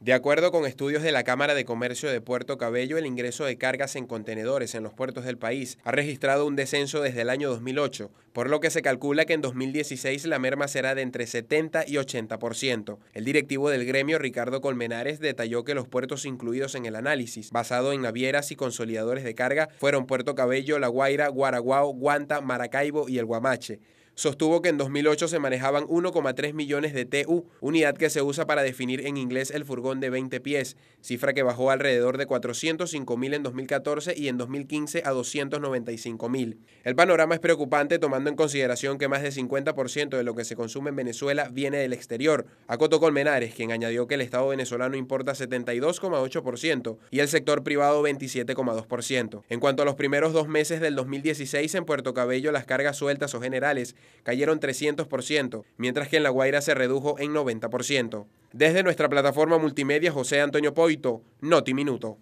De acuerdo con estudios de la Cámara de Comercio de Puerto Cabello, el ingreso de cargas en contenedores en los puertos del país ha registrado un descenso desde el año 2008, por lo que se calcula que en 2016 la merma será de entre 70 y 80%. El directivo del gremio, Ricardo Colmenares, detalló que los puertos incluidos en el análisis, basado en navieras y consolidadores de carga, fueron Puerto Cabello, La Guaira, Guaraguao, Guanta, Maracaibo y El Guamache sostuvo que en 2008 se manejaban 1,3 millones de TU, unidad que se usa para definir en inglés el furgón de 20 pies, cifra que bajó alrededor de 405 mil en 2014 y en 2015 a 295 mil. El panorama es preocupante tomando en consideración que más del 50% de lo que se consume en Venezuela viene del exterior, acotó Colmenares, quien añadió que el Estado venezolano importa 72,8% y el sector privado 27,2%. En cuanto a los primeros dos meses del 2016 en Puerto Cabello, las cargas sueltas o generales cayeron 300%, mientras que en La Guaira se redujo en 90%. Desde nuestra plataforma multimedia José Antonio Poito, Noti Minuto.